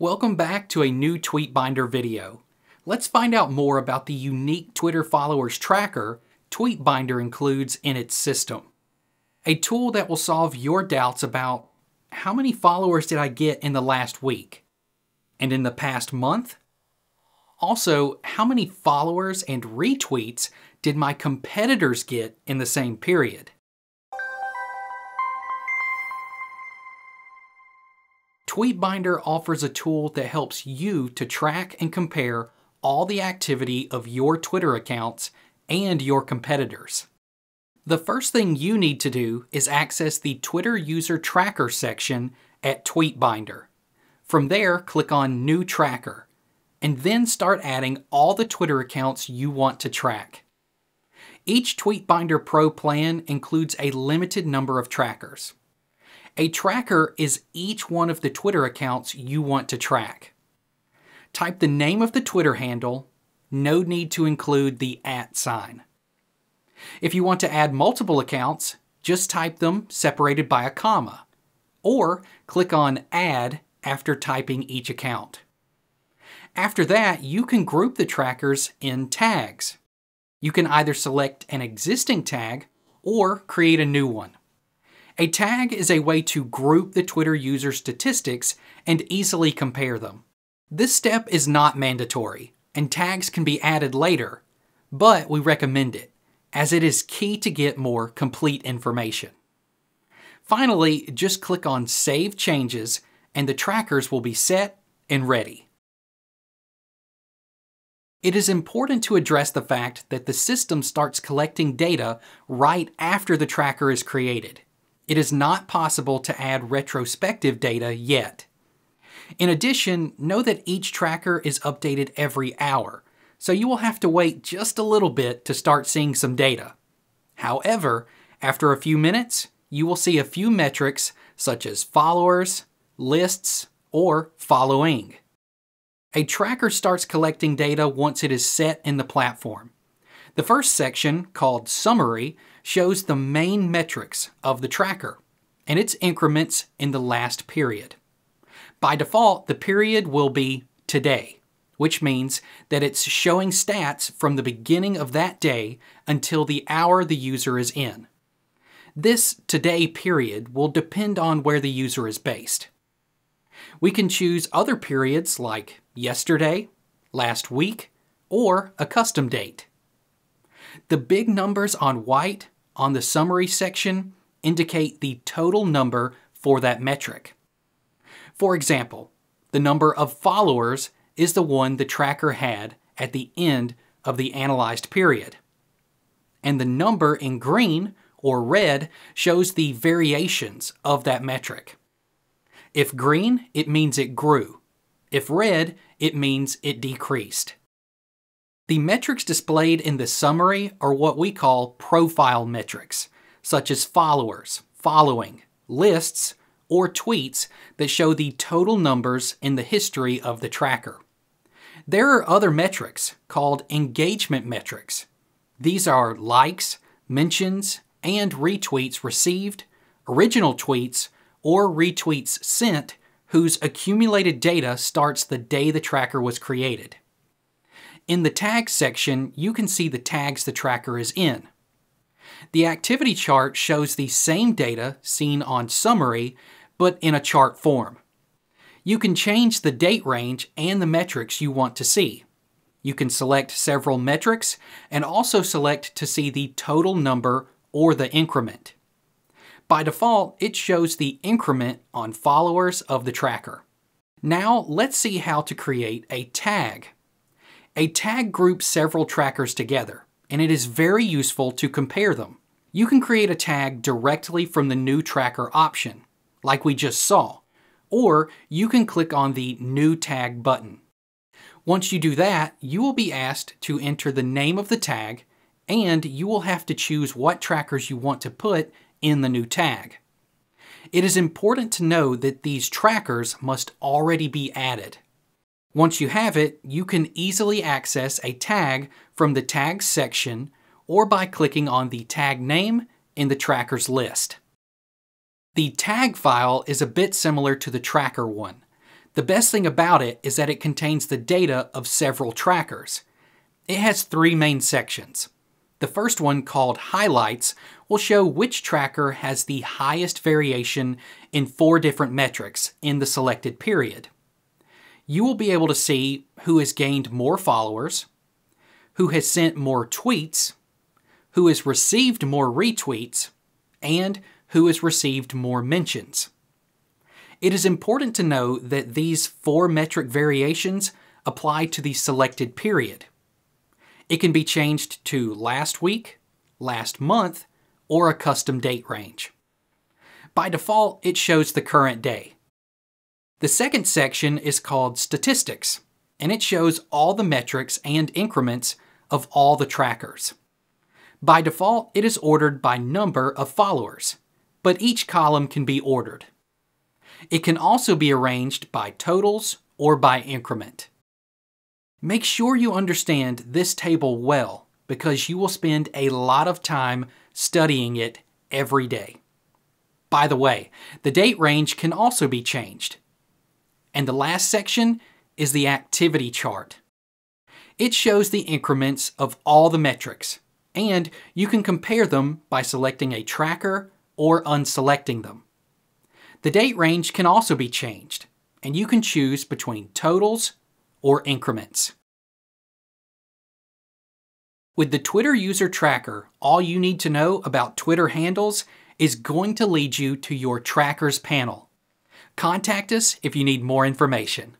Welcome back to a new Tweetbinder video. Let's find out more about the unique Twitter followers tracker Tweetbinder includes in its system. A tool that will solve your doubts about how many followers did I get in the last week? And in the past month? Also, how many followers and retweets did my competitors get in the same period? TweetBinder offers a tool that helps you to track and compare all the activity of your Twitter accounts and your competitors. The first thing you need to do is access the Twitter User Tracker section at Tweetbinder. From there, click on New Tracker, and then start adding all the Twitter accounts you want to track. Each Tweetbinder Pro plan includes a limited number of trackers. A tracker is each one of the Twitter accounts you want to track. Type the name of the Twitter handle, no need to include the at sign. If you want to add multiple accounts, just type them separated by a comma, or click on Add after typing each account. After that, you can group the trackers in tags. You can either select an existing tag or create a new one. A tag is a way to group the Twitter user statistics and easily compare them. This step is not mandatory, and tags can be added later, but we recommend it, as it is key to get more complete information. Finally, just click on Save Changes and the trackers will be set and ready. It is important to address the fact that the system starts collecting data right after the tracker is created. It is not possible to add retrospective data yet. In addition, know that each tracker is updated every hour, so you will have to wait just a little bit to start seeing some data. However, after a few minutes, you will see a few metrics such as followers, lists, or following. A tracker starts collecting data once it is set in the platform. The first section, called Summary, shows the main metrics of the tracker and its increments in the last period. By default, the period will be today, which means that it's showing stats from the beginning of that day until the hour the user is in. This today period will depend on where the user is based. We can choose other periods like yesterday, last week, or a custom date. The big numbers on white on the summary section indicate the total number for that metric. For example, the number of followers is the one the tracker had at the end of the analyzed period. And the number in green or red shows the variations of that metric. If green, it means it grew. If red, it means it decreased. The metrics displayed in the summary are what we call profile metrics, such as followers, following, lists, or tweets that show the total numbers in the history of the tracker. There are other metrics called engagement metrics. These are likes, mentions, and retweets received, original tweets, or retweets sent whose accumulated data starts the day the tracker was created. In the Tags section, you can see the tags the tracker is in. The activity chart shows the same data seen on Summary, but in a chart form. You can change the date range and the metrics you want to see. You can select several metrics and also select to see the total number or the increment. By default, it shows the increment on followers of the tracker. Now let's see how to create a tag. A tag groups several trackers together, and it is very useful to compare them. You can create a tag directly from the new tracker option, like we just saw, or you can click on the New Tag button. Once you do that, you will be asked to enter the name of the tag, and you will have to choose what trackers you want to put in the new tag. It is important to know that these trackers must already be added. Once you have it, you can easily access a tag from the Tags section or by clicking on the tag name in the tracker's list. The tag file is a bit similar to the tracker one. The best thing about it is that it contains the data of several trackers. It has three main sections. The first one, called Highlights, will show which tracker has the highest variation in four different metrics in the selected period you will be able to see who has gained more followers, who has sent more tweets, who has received more retweets, and who has received more mentions. It is important to know that these four metric variations apply to the selected period. It can be changed to last week, last month, or a custom date range. By default, it shows the current day. The second section is called Statistics, and it shows all the metrics and increments of all the trackers. By default, it is ordered by number of followers, but each column can be ordered. It can also be arranged by totals or by increment. Make sure you understand this table well because you will spend a lot of time studying it every day. By the way, the date range can also be changed. And the last section is the activity chart. It shows the increments of all the metrics, and you can compare them by selecting a tracker or unselecting them. The date range can also be changed, and you can choose between totals or increments. With the Twitter user tracker, all you need to know about Twitter handles is going to lead you to your trackers panel. Contact us if you need more information.